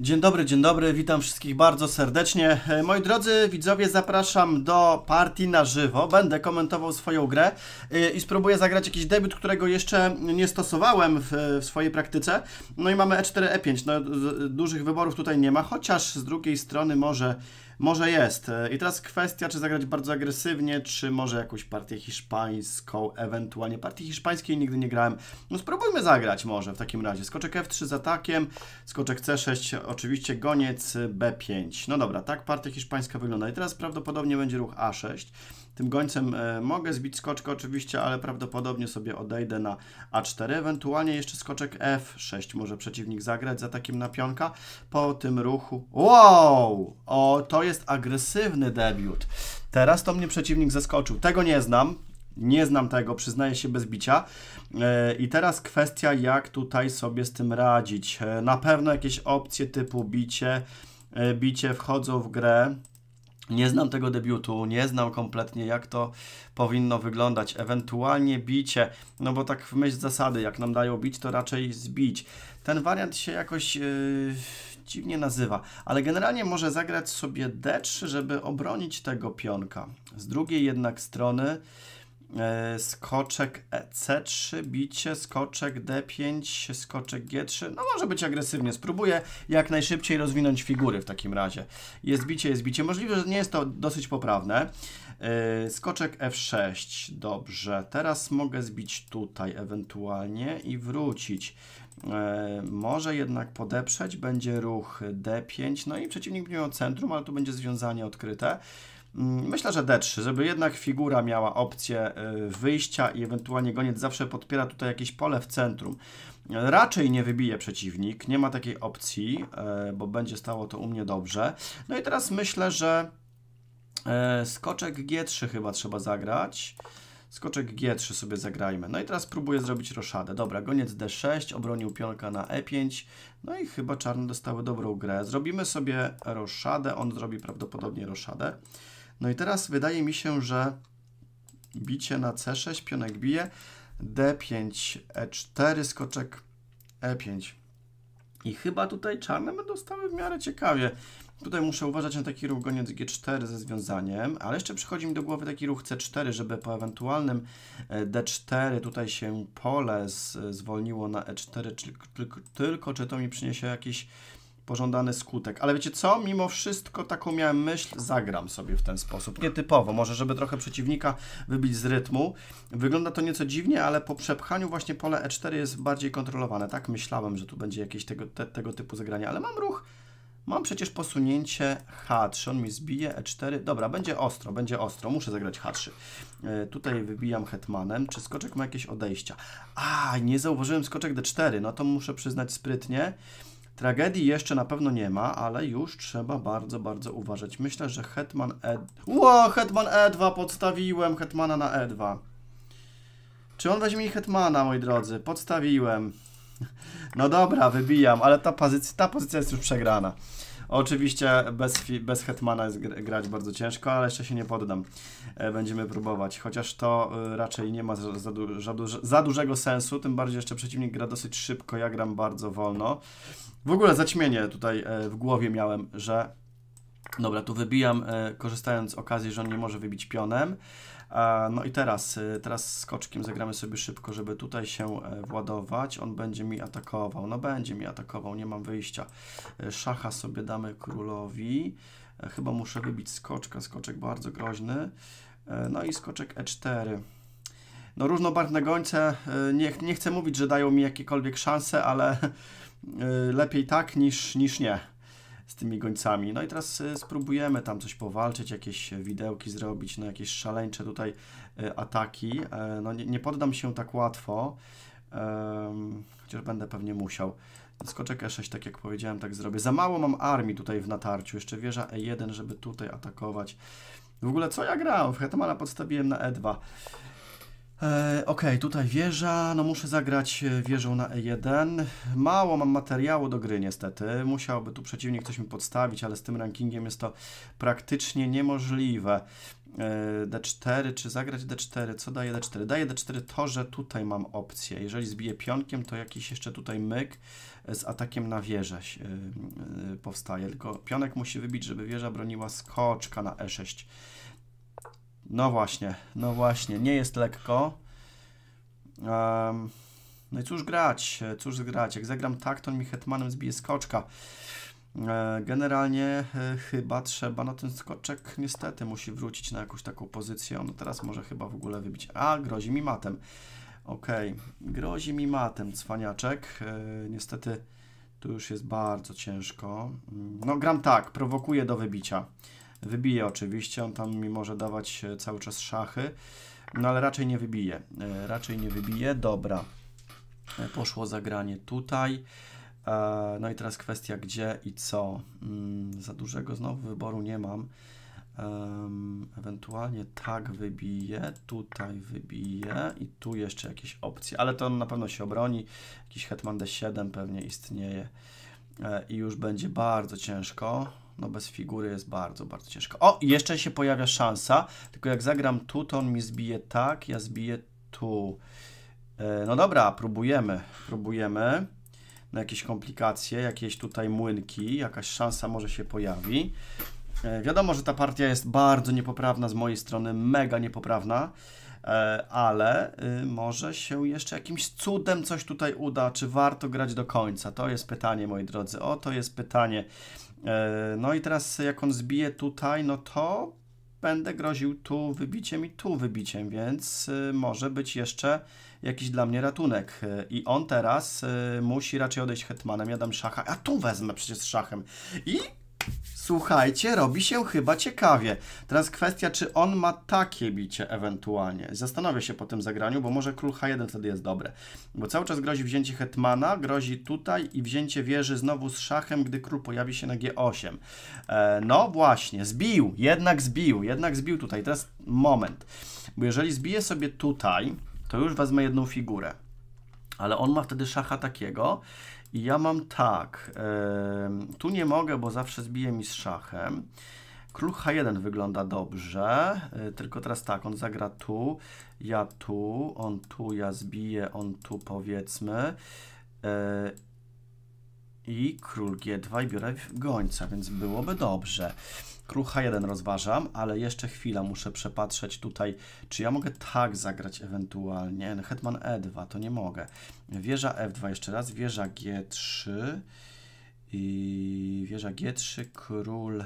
Dzień dobry, dzień dobry, witam wszystkich bardzo serdecznie. E, moi drodzy widzowie, zapraszam do partii na żywo. Będę komentował swoją grę e, i spróbuję zagrać jakiś debiut, którego jeszcze nie stosowałem w, w, swojej praktyce. No i mamy E4, E5. No, dużych wyborów tutaj nie ma, chociaż z drugiej strony może może jest. I teraz kwestia, czy zagrać bardzo agresywnie, czy może jakąś partię hiszpańską, ewentualnie. Partii hiszpańskiej nigdy nie grałem. No spróbujmy zagrać może w takim razie. Skoczek F3 z atakiem, skoczek C6, oczywiście goniec B5. No dobra, tak partia hiszpańska wygląda. I teraz prawdopodobnie będzie ruch A6 tym gońcem e, mogę zbić skoczkę oczywiście, ale prawdopodobnie sobie odejdę na A4, ewentualnie jeszcze skoczek F6 może przeciwnik zagrać za takim napionka po tym ruchu. Wow! O, to jest agresywny debiut. Teraz to mnie przeciwnik zaskoczył. Tego nie znam. Nie znam tego, przyznaję się bez bicia. E, I teraz kwestia, jak tutaj sobie z tym radzić. E, na pewno jakieś opcje typu bicie, bicie wchodzą w grę. Nie znam tego debiutu, nie znam kompletnie jak to powinno wyglądać. Ewentualnie bicie, no bo tak w myśl zasady, jak nam dają bić, to raczej zbić. Ten wariant się jakoś yy, dziwnie nazywa, ale generalnie może zagrać sobie D3, żeby obronić tego pionka. Z drugiej jednak strony E, skoczek e C3, bicie, skoczek D5, skoczek G3. No może być agresywnie. Spróbuję jak najszybciej rozwinąć figury w takim razie. Jest bicie, jest bicie. Możliwe, że nie jest to dosyć poprawne. E, skoczek F6. Dobrze. Teraz mogę zbić tutaj ewentualnie i wrócić. Może jednak podeprzeć. Będzie ruch D5. No i przeciwnik będzie miał centrum, ale tu będzie związanie odkryte. Mm, myślę, że D3, żeby jednak figura miała opcję y, wyjścia i ewentualnie goniec zawsze podpiera tutaj jakieś pole w centrum. Raczej nie wybije przeciwnik, nie ma takiej opcji, e, bo będzie stało to u mnie dobrze. No i teraz myślę, że e, skoczek G3 chyba trzeba zagrać. Skoczek G3 sobie zagrajmy. No i teraz próbuję zrobić roszadę. Dobra, goniec D6, obronił pionka na E5. No i chyba czarne dostały dobrą grę. Zrobimy sobie roszadę, on zrobi prawdopodobnie roszadę. No i teraz wydaje mi się, że bicie na C6, pionek bije, D5, E4, skoczek E5. I chyba tutaj czarne będą stały w miarę ciekawie. Tutaj muszę uważać na taki ruch goniec G4 ze związaniem, ale jeszcze przychodzi mi do głowy taki ruch C4, żeby po ewentualnym e, D4 tutaj się pole e, zwolniło na E4, czy, tylko, tylko czy to mi przyniesie jakiś pożądany skutek. Ale wiecie co? Mimo wszystko taką miałem myśl, zagram sobie w ten sposób. Nietypowo, może żeby trochę przeciwnika wybić z rytmu. Wygląda to nieco dziwnie, ale po przepchaniu właśnie pole E4 jest bardziej kontrolowane. Tak myślałem, że tu będzie jakieś tego, te, tego typu zagranie, ale mam ruch. Mam przecież posunięcie H3, on mi zbije E4. Dobra, będzie ostro, będzie ostro, muszę zagrać H3. Yy, e, tutaj wybijam hetmanem. Czy skoczek ma jakieś odejścia? A, nie zauważyłem skoczek D4, no to muszę przyznać sprytnie. Tragedii jeszcze na pewno nie ma, ale już trzeba bardzo, bardzo uważać. Myślę, że Hetman E... Ło, Hetman E2, podstawiłem Hetmana na E2. Czy on weźmie Hetmana, moi drodzy? Podstawiłem. No dobra, wybijam, ale ta pozycja, ta pozycja jest już przegrana. Oczywiście bez, bez Hetmana jest grać bardzo ciężko, ale jeszcze się nie poddam. E, będziemy próbować, chociaż to e, raczej nie ma za, za, za dużego sensu, tym bardziej jeszcze przeciwnik gra dosyć szybko, ja gram bardzo wolno. W ogóle zaćmienie tutaj e, w głowie miałem, że... Dobra, tu wybijam, e, korzystając z okazji, że on nie może wybić pionem. No i teraz, e, teraz skoczkiem zagramy sobie szybko, żeby tutaj się władować. On będzie mi atakował. No będzie mi atakował, nie mam wyjścia. Szacha sobie damy królowi. Chyba muszę wybić skoczka. Skoczek bardzo groźny. No i skoczek e4. No różnobarwne gońce. Nie, nie chcę mówić, że dają mi jakiekolwiek szanse, ale Y, lepiej tak niż, niż nie z tymi gońcami. No i teraz y, spróbujemy tam coś powalczyć, jakieś widełki zrobić, no jakieś szaleńcze tutaj y, ataki. E, no nie, nie poddam się tak łatwo, chociaż będę pewnie musiał. Skoczek E6, tak jak powiedziałem, tak zrobię. Za mało mam armii tutaj w natarciu. Jeszcze wieża E1, żeby tutaj atakować. W ogóle co ja grałem? W Hetmana podstawiłem na E2. E, okej, ok, tutaj wieża. No muszę zagrać e, wieżą na E1. Mało mam materiału do gry niestety. Musiałby tu przeciwnik ktoś mi podstawić, ale z tym rankingiem jest to praktycznie niemożliwe. E, D4, czy zagrać D4? Co daje D4? Daje D4 to, że tutaj mam opcję. Jeżeli zbiję pionkiem, to jakiś jeszcze tutaj myk z atakiem na wieżę powstaje. Tylko pionek musi wybić, żeby wieża broniła skoczka na E6. No właśnie, no właśnie, nie jest lekko. Um, no i cóż grać, cóż grać. Jak zagram tak, to mi hetmanem zbije skoczka. E, generalnie e, chyba trzeba na ten skoczek niestety musi wrócić na jakąś taką pozycję. On teraz może chyba w ogóle wybić. A, grozi mi matem. Ok, grozi mi matem cwaniaczek. E, niestety tu już jest bardzo ciężko. No gram tak, prowokuję do wybicia. Wybije oczywiście, on tam mi może dawać e, cały czas szachy, no ale raczej nie wybije. E, raczej nie wybije, dobra. E, poszło zagranie tutaj. No i teraz kwestia gdzie i co. Mm, za dużego znowu wyboru nie mam. Ewentualnie tak wybije, tutaj wybije i tu jeszcze jakieś opcje, ale to on na pewno się obroni. Jakiś Hetman D7 pewnie istnieje i już będzie bardzo ciężko no bez figury jest bardzo, bardzo ciężko. O, jeszcze się pojawia szansa, tylko jak zagram tu, to on mi zbije tak, ja zbiję tu. E, no dobra, próbujemy, próbujemy. Na jakieś komplikacje, jakieś tutaj młynki, jakaś szansa może się pojawi. E, wiadomo, że ta partia jest bardzo niepoprawna z mojej strony, mega niepoprawna, e, ale y, może się jeszcze jakimś cudem coś tutaj uda, czy warto grać do końca? To jest pytanie, moi drodzy. O, to jest pytanie. E, no i teraz jak on zbije tutaj, no to będę groził tu wybiciem i tu wybiciem, więc e, może być jeszcze jakiś dla mnie ratunek. E, I on teraz musi raczej odejść hetmanem, ja dam szacha, a tu wezmę przecież szachem. I Słuchajcie, robi się chyba ciekawie. Teraz kwestia, czy on ma takie bicie ewentualnie. Zastanowię się po tym zagraniu, bo może król H1 wtedy jest dobre. Bo cały czas grozi wzięcie hetmana, grozi tutaj i wzięcie wieży znowu z szachem, gdy król pojawi się na G8. E, no właśnie, zbił, jednak zbił, jednak zbił tutaj. Teraz moment, bo jeżeli zbije sobie tutaj, to już wezmę jedną figurę. Ale on ma wtedy szacha takiego, i ja mam tak, tu nie mogę, bo zawsze zbiję mi z szachem. Król H1 wygląda dobrze, e, tylko teraz tak, on zagra tu, ja tu, on tu, ja zbiję, on tu powiedzmy. E, i król G2 i biorę gońca, więc byłoby dobrze. Król H1 rozważam, ale jeszcze chwila, muszę przepatrzeć tutaj, czy ja mogę tak zagrać ewentualnie. Hetman E2, to nie mogę. Wieża F2 jeszcze raz, wieża G3 i wieża G3, król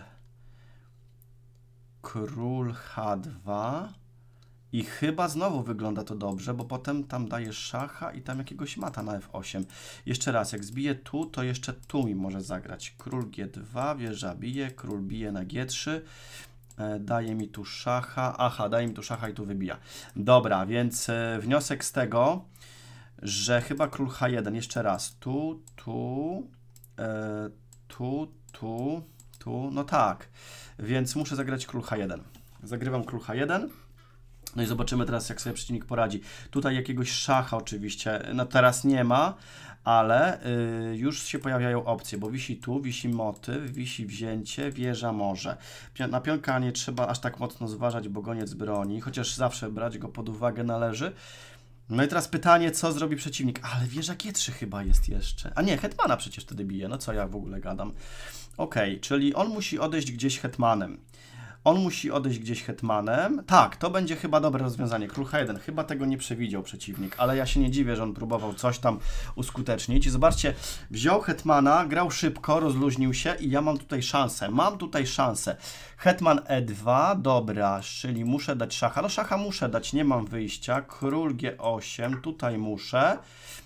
król H2 i chyba znowu wygląda to dobrze, bo potem tam daje szacha i tam jakiegoś mata na f8. Jeszcze raz, jak zbije tu, to jeszcze tu mi może zagrać. Król g2, wieża bije, król bije na g3. E, daje mi tu szacha. Aha, daje mi tu szacha i tu wybija. Dobra, więc e, wniosek z tego, że chyba król h1. Jeszcze raz. Tu, tu, e, tu, tu, tu. No tak. Więc muszę zagrać król h1. Zagrywam król h1. No i zobaczymy teraz, jak sobie przeciwnik poradzi. Tutaj jakiegoś szacha oczywiście, no teraz nie ma, ale y, już się pojawiają opcje, bo wisi tu, wisi motyw, wisi wzięcie, wieża może. Na pionka nie trzeba aż tak mocno zważać, bo goniec broni, chociaż zawsze brać go pod uwagę należy. No i teraz pytanie, co zrobi przeciwnik? Ale wieża G3 chyba jest jeszcze. A nie, Hetmana przecież wtedy bije, no co ja w ogóle gadam. Okej, okay, czyli on musi odejść gdzieś Hetmanem. On musi odejść gdzieś hetmanem. Tak, to będzie chyba dobre rozwiązanie. Król H1 chyba tego nie przewidział przeciwnik, ale ja się nie dziwię, że on próbował coś tam uskutecznić. I zobaczcie, wziął hetmana, grał szybko, rozluźnił się i ja mam tutaj szansę. Mam tutaj szansę. Hetman E2, dobra, czyli muszę dać szacha. No szacha muszę dać, nie mam wyjścia. Król G8, tutaj muszę.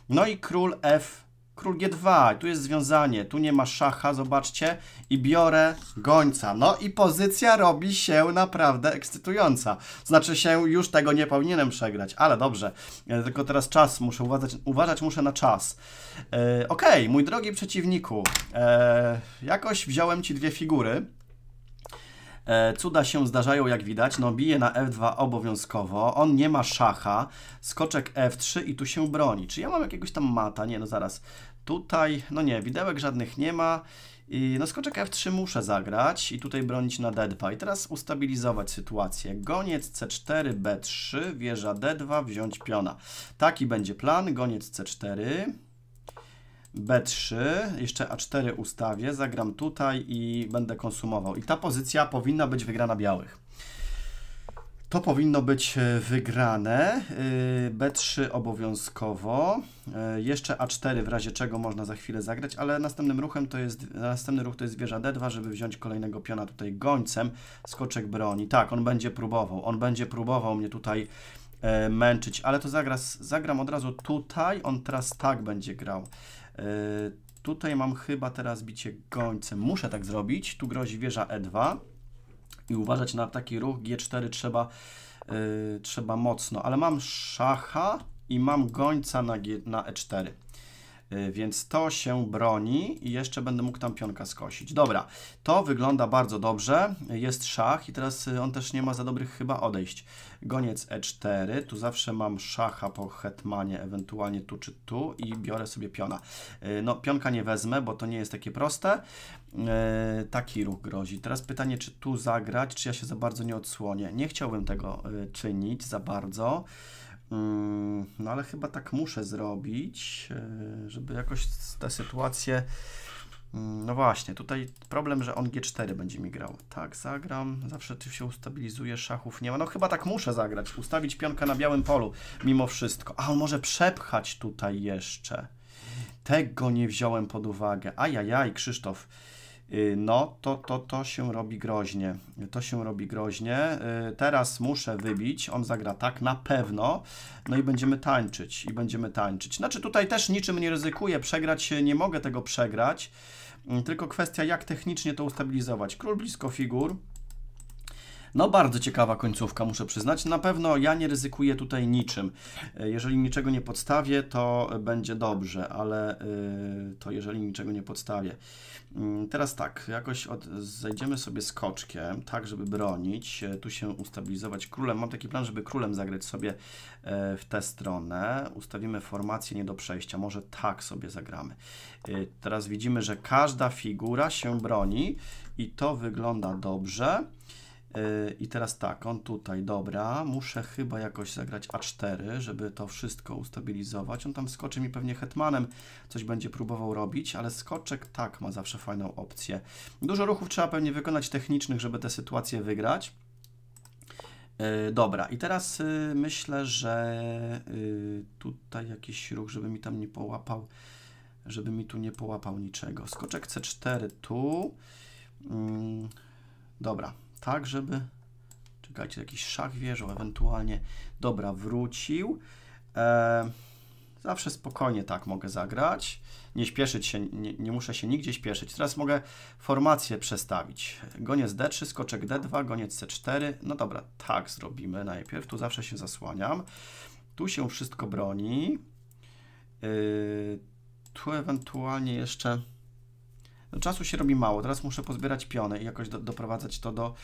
No i król F król G2, tu jest związanie, tu nie ma szacha, zobaczcie, i biorę gońca. No i pozycja robi się naprawdę ekscytująca. Znaczy się, już tego nie powinienem przegrać, ale dobrze, ja e, tylko teraz czas, muszę uważać, uważać muszę na czas. Yy, Okej, okay, mój drogi przeciwniku, e, jakoś wziąłem Ci dwie figury, E, cuda się zdarzają, jak widać. No bije na F2 obowiązkowo. On nie ma szacha. Skoczek F3 i tu się broni. Czy ja mam jakiegoś tam mata? Nie, no zaraz. Tutaj, no nie, widełek żadnych nie ma. I no skoczek F3 muszę zagrać i tutaj bronić na D2. I teraz ustabilizować sytuację. Goniec C4, B3, wieża D2, wziąć piona. Taki będzie plan. Goniec C4, B3, jeszcze A4 ustawię, zagram tutaj i będę konsumował. I ta pozycja powinna być wygrana białych. To powinno być e, wygrane. E, B3 obowiązkowo. E, jeszcze A4 w razie czego można za chwilę zagrać, ale następnym ruchem to jest następny ruch to jest wieża D2, żeby wziąć kolejnego piona tutaj gońcem. Skoczek broni. Tak, on będzie próbował. On będzie próbował mnie tutaj męczyć, ale to zagra, zagram od razu tutaj. On teraz tak będzie grał. E, tutaj mam chyba teraz bicie gońcem. Muszę tak zrobić. Tu grozi wieża E2 i uważać na taki ruch G4 trzeba, yy, trzeba mocno. Ale mam szacha i mam gońca na, G, na E4. E, więc to się broni i jeszcze będę mógł tam pionka skosić. Dobra, to wygląda bardzo dobrze. Jest szach i teraz e, on też nie ma za dobrych chyba odejść. Goniec E4, tu zawsze mam szacha po hetmanie, ewentualnie tu czy tu i biorę sobie piona. E, no, pionka nie wezmę, bo to nie jest takie proste. Taki ruch grozi. Teraz pytanie, czy tu zagrać, czy ja się za bardzo nie odsłonię. Nie chciałbym tego czynić za bardzo. Mm, no ale chyba tak muszę zrobić, e, żeby jakoś tę sytuację... Mm, no właśnie, tutaj problem, że on G4 będzie mi grał. Tak, zagram, zawsze ty się ustabilizuje, szachów nie ma. No chyba tak muszę zagrać, ustawić pionka na białym polu, mimo wszystko. A on może przepchać tutaj jeszcze. Tego nie wziąłem pod uwagę. Ajajaj, Krzysztof. Y, no to, to, to się robi groźnie. To się robi groźnie. Y, teraz muszę wybić, on zagra tak na pewno, no i będziemy tańczyć, i będziemy tańczyć. Znaczy tutaj też niczym nie ryzykuję, przegrać się nie mogę tego przegrać, mm, tylko kwestia jak technicznie to ustabilizować. Król blisko figur, no bardzo ciekawa końcówka, muszę przyznać. Na pewno ja nie ryzykuję tutaj niczym. E, jeżeli niczego nie podstawię, to będzie dobrze, ale e, to jeżeli niczego nie podstawię. Mm, teraz tak, jakoś od, zejdziemy sobie skoczkiem, tak żeby bronić, e, tu się ustabilizować królem. Mam taki plan, żeby królem zagrać sobie w tę stronę. Ustawimy formację nie do przejścia, może tak sobie zagramy. Teraz widzimy, że każda figura się broni i to wygląda dobrze. Yy, I teraz tak, on tutaj, dobra, muszę chyba jakoś zagrać A4, żeby to wszystko ustabilizować. On tam skoczy mi pewnie hetmanem, coś będzie próbował robić, ale skoczek tak ma zawsze fajną opcję. Dużo ruchów trzeba pewnie wykonać technicznych, żeby tę sytuację wygrać. Yy, dobra, i teraz yy, myślę, że tutaj jakiś ruch, żeby mi tam nie połapał, żeby mi tu nie połapał niczego. Skoczek C4 tu. Mm, dobra, tak, żeby... Czekajcie, jakiś szach wieżą ewentualnie. Dobra, wrócił. E, zawsze spokojnie tak mogę zagrać. Nie śpieszyć się, nie, nie, muszę się nigdzie śpieszyć. Teraz mogę formację przestawić. Goniec D3, skoczek D2, goniec C4. No dobra, tak zrobimy najpierw. Tu zawsze się zasłaniam. Tu się wszystko broni. Yy, tu ewentualnie jeszcze no, czasu się robi mało, teraz muszę pozbierać piony i jakoś do, doprowadzać to do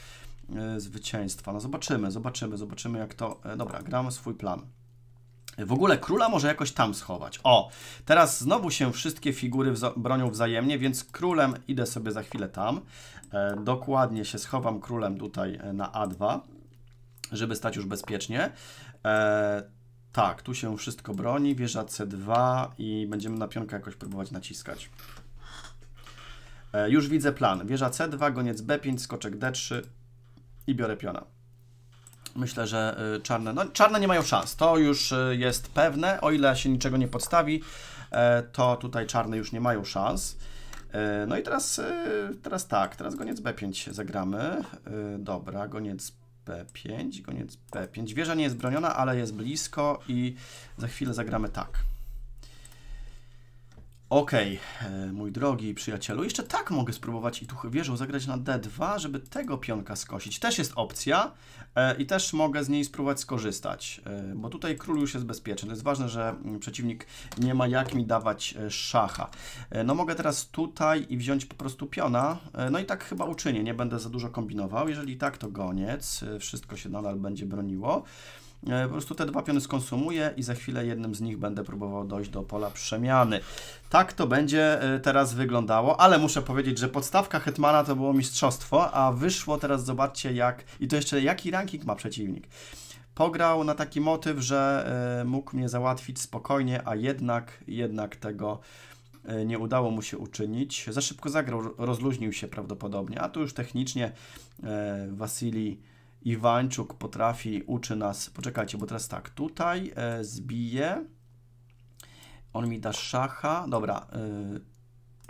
y, zwycięstwa. No zobaczymy, zobaczymy, zobaczymy jak to... Y, dobra, gram swój plan. W ogóle króla może jakoś tam schować. O, teraz znowu się wszystkie figury wza bronią wzajemnie, więc królem idę sobie za chwilę tam. E, dokładnie się schowam królem tutaj e, na A2, żeby stać już bezpiecznie. E, tak, tu się wszystko broni, wieża C2 i będziemy na pionkę jakoś próbować naciskać. E, już widzę plan. Wieża C2, goniec B5, skoczek D3 i biorę piona. Myślę, że e, czarne, no czarne nie mają szans. To już e, jest pewne. O ile się niczego nie podstawi, to tutaj czarne już nie mają szans. No i teraz, teraz tak, teraz goniec B5 zagramy. Dobra, goniec B5, goniec B5. Wieża nie jest broniona, ale jest blisko i za chwilę zagramy tak. Okej, okay, e, mój drogi przyjacielu, jeszcze tak mogę spróbować i tu wieżą zagrać na d2, żeby tego pionka skosić. Też jest opcja e, i też mogę z niej spróbować skorzystać, e, bo tutaj król już jest bezpieczny. To jest ważne, że mm, przeciwnik nie ma jak mi dawać e, szacha. E, no mogę teraz tutaj i wziąć po prostu piona, e, no i tak chyba uczynię, nie będę za dużo kombinował. Jeżeli tak, to goniec, wszystko się nadal będzie broniło. E, po prostu te dwa piony skonsumuję i za chwilę jednym z nich będę próbował dojść do pola przemiany. Tak to będzie e, teraz wyglądało, ale muszę powiedzieć, że podstawka Hetmana to było mistrzostwo, a wyszło teraz, zobaczcie jak, i to jeszcze jaki ranking ma przeciwnik. Pograł na taki motyw, że e, mógł mnie załatwić spokojnie, a jednak, jednak tego nie udało mu się uczynić. Za szybko zagrał, rozluźnił się prawdopodobnie, a tu już technicznie Wasili Iwańczuk potrafi, uczy nas, poczekajcie, bo teraz tak, tutaj e, on mi da szacha, dobra, e,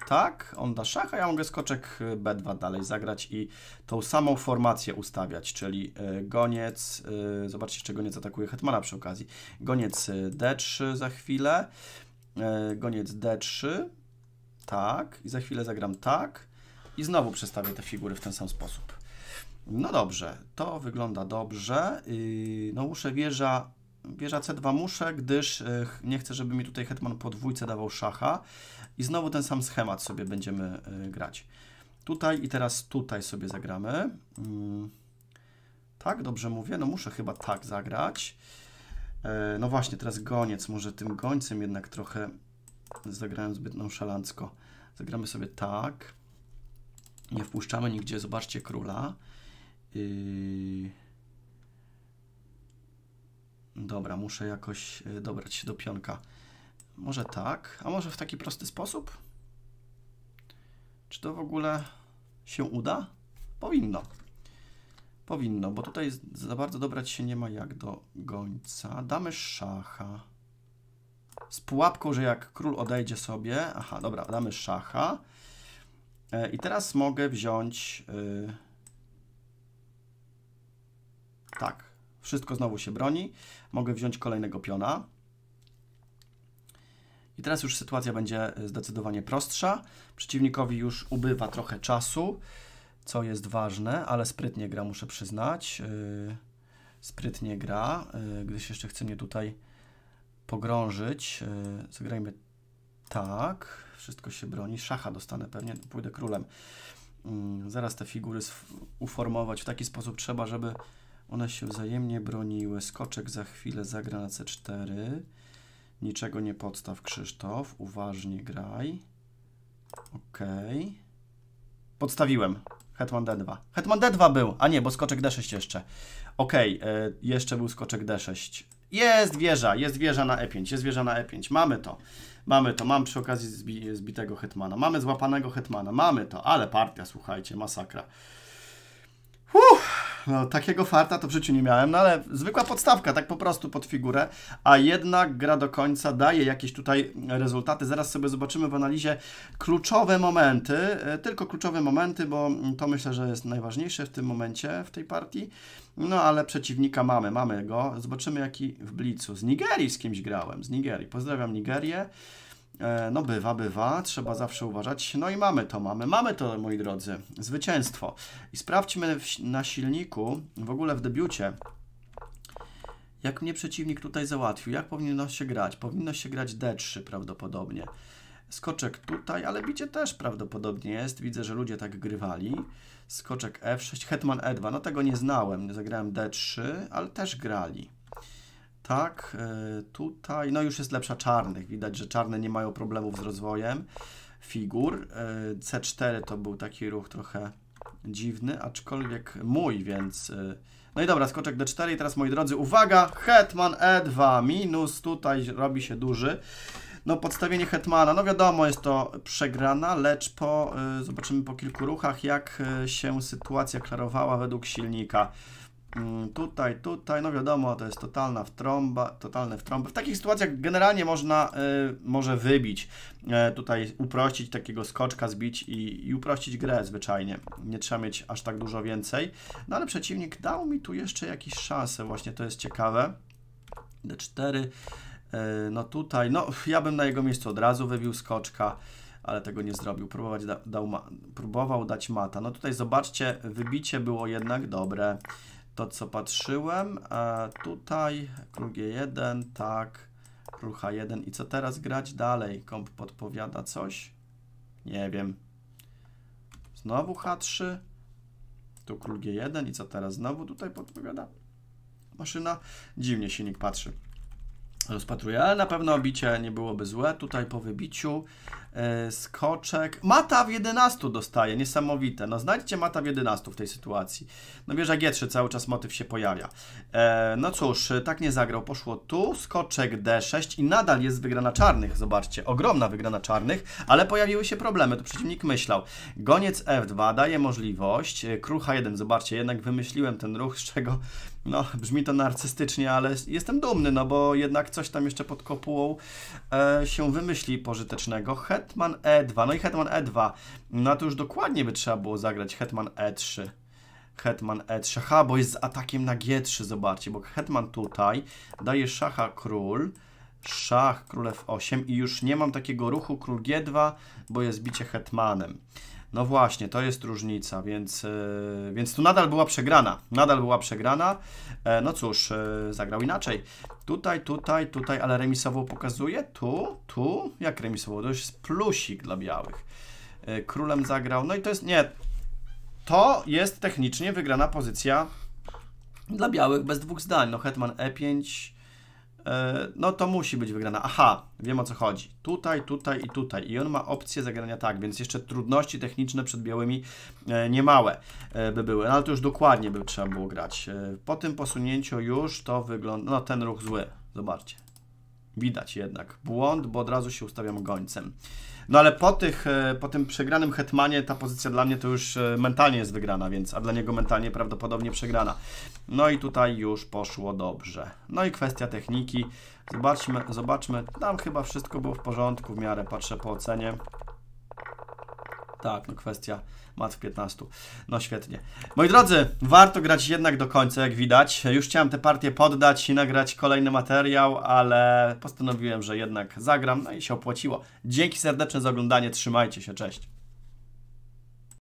tak, on da szacha, ja mogę skoczek e, B2 dalej zagrać i tą samą formację ustawiać, czyli y, goniec, y, zobaczcie, jeszcze goniec atakuje hetmana przy okazji, goniec D3 za chwilę, goniec D3, tak, i za chwilę zagram tak i znowu przestawię te figury w ten sam sposób. No dobrze, to wygląda dobrze. No muszę wieża, wieża C2 muszę, gdyż e, nie chcę, żeby mi tutaj hetman po dwójce dawał szacha. I znowu ten sam schemat sobie będziemy e, grać. Tutaj i teraz tutaj sobie zagramy. Mm. Tak, dobrze mówię? No muszę chyba tak zagrać. E, no właśnie, teraz goniec. Może tym gońcem jednak trochę zagrałem zbyt nonszalancko. Zagramy sobie tak. Nie wpuszczamy nigdzie, zobaczcie króla. Yy... Dobra, muszę jakoś y, dobrać się do pionka. Może tak, a może w taki prosty sposób? Czy to w ogóle się uda? Powinno. Powinno, bo tutaj za bardzo dobrać się nie ma jak do gońca. Damy szacha. Z pułapką, że jak król odejdzie sobie... Aha, dobra, damy szacha. E, I teraz mogę wziąć... Yy tak, wszystko znowu się broni. Mogę wziąć kolejnego piona. I teraz już sytuacja będzie e, zdecydowanie prostsza. Przeciwnikowi już ubywa trochę czasu, co jest ważne, ale sprytnie gra, muszę przyznać. Yy, sprytnie gra, yy, gdyż jeszcze chce mnie tutaj pogrążyć. Yy, zagrajmy tak. Wszystko się broni. Szacha dostanę pewnie, pójdę królem. Mm, zaraz te figury uformować w taki sposób trzeba, żeby one się wzajemnie broniły. Skoczek za chwilę zagra na C4. Niczego nie podstaw, Krzysztof. Uważnie graj. Ok. Podstawiłem. Hetman D2. Hetman D2 był, a nie, bo skoczek D6 jeszcze. Ok, y e, jeszcze był skoczek D6. Jest wieża, jest wieża na E5, jest wieża na E5. Mamy to. Mamy to, mam przy okazji zbi zbitego hetmana. Mamy złapanego hetmana, mamy to, ale partia, słuchajcie, masakra. Uff no, takiego farta to w życiu nie miałem, no ale zwykła podstawka, tak po prostu pod figurę, a jednak gra do końca daje jakieś tutaj rezultaty. Zaraz sobie zobaczymy w analizie kluczowe momenty, e, tylko kluczowe momenty, bo to myślę, że jest najważniejsze w tym momencie, w tej partii. No ale przeciwnika mamy, mamy go. Zobaczymy jaki w blicu. Z Nigerii z kimś grałem, z Nigerii. Pozdrawiam Nigerię. E, no bywa, bywa, trzeba zawsze uważać. No i mamy to, mamy, mamy to, moi drodzy, zwycięstwo. I sprawdźmy w, na silniku, w ogóle w debiucie, jak mnie przeciwnik tutaj załatwił, jak powinno się grać. Powinno się grać D3 prawdopodobnie. Skoczek tutaj, ale bicie też prawdopodobnie jest. Widzę, że ludzie tak grywali. Skoczek F6, hetman E2, no tego nie znałem, zagrałem D3, ale też grali. Tak, e, tutaj, no już jest lepsza czarnych. Widać, że czarne nie mają problemów z rozwojem figur. E, C4 to był taki ruch trochę dziwny, aczkolwiek mój, więc... E, no i dobra, skoczek D4 i teraz, moi drodzy, uwaga, hetman E2, minus, tutaj robi się duży. No podstawienie hetmana, no wiadomo, jest to przegrana, lecz po, zobaczymy po kilku ruchach, jak się sytuacja klarowała według silnika. Mm, tutaj, tutaj, no wiadomo, to jest totalna wtrąba, totalne wtrąby. W takich sytuacjach generalnie można, y, może wybić, y, tutaj uprościć takiego skoczka, zbić i, i, uprościć grę zwyczajnie. Nie trzeba mieć aż tak dużo więcej. No ale przeciwnik dał mi tu jeszcze jakieś szanse, właśnie to jest ciekawe. D4, y, no tutaj, no ja bym na jego miejscu od razu wybił skoczka ale tego nie zrobił. Próbować da, dał ma, próbował dać mata. No tutaj zobaczcie, wybicie było jednak dobre to, co patrzyłem. E, tutaj król G1, tak, król H1. I co teraz grać dalej? Komp podpowiada coś? Nie wiem. Znowu H3. Tu król G1 i co teraz? Znowu tutaj podpowiada maszyna. Dziwnie silnik patrzy rozpatruję, ale na pewno bicie nie byłoby złe. Tutaj po wybiciu E, skoczek. Mata w 11 dostaje, niesamowite. No znajdźcie Mata w 11 w tej sytuacji. No wieża G3, cały czas motyw się pojawia. E, no cóż, e, tak nie zagrał. Poszło tu, skoczek D6 i nadal jest wygrana czarnych. Zobaczcie, ogromna wygrana czarnych, ale pojawiły się problemy. Tu przeciwnik myślał. Goniec F2 daje możliwość. E, krucha 1, zobaczcie, jednak wymyśliłem ten ruch, z czego no, brzmi to narcystycznie, ale jestem dumny, no bo jednak coś tam jeszcze pod kopułą e, się wymyśli pożytecznego. Het Hetman E2, no i Hetman E2. No to już dokładnie by trzeba było zagrać Hetman E3. Hetman E3, ha, bo jest z atakiem na G3, zobaczcie, bo Hetman tutaj daje szacha król, szach król F8 i już nie mam takiego ruchu król G2, bo jest bicie Hetmanem. No właśnie, to jest różnica, więc, e, więc tu nadal była przegrana. Nadal była przegrana. E, no cóż, e, zagrał inaczej. Tutaj, tutaj, tutaj, ale remisowo pokazuje. Tu, tu, jak remisowo? To jest plusik dla białych. Królem zagrał, no i to jest, nie, to jest technicznie wygrana pozycja dla białych bez dwóch zdań. No hetman e5, E, no to musi być wygrana. Aha, wiem o co chodzi. Tutaj, tutaj i tutaj. I on ma opcję zagrania tak, więc jeszcze trudności techniczne przed białymi e, niemałe e, by były. No ale to już dokładnie by trzeba było grać. Po tym posunięciu już to wygląda... No ten ruch zły, zobaczcie. Widać jednak błąd, bo od razu się ustawiam gońcem. No ale po, tych, e, po tym przegranym Hetmanie ta pozycja dla mnie to już e, mentalnie jest wygrana, więc a dla niego mentalnie prawdopodobnie przegrana. No i tutaj już poszło dobrze. No i kwestia techniki. Zobaczmy, zobaczmy. Tam chyba wszystko było w porządku w miarę, patrzę po ocenie. Tak, no kwestia mat w 15. No świetnie. Moi drodzy, warto grać jednak do końca, jak widać. Już chciałem tę partię poddać i nagrać kolejny materiał, ale postanowiłem, że jednak zagram, no i się opłaciło. Dzięki serdeczne za oglądanie, trzymajcie się, cześć.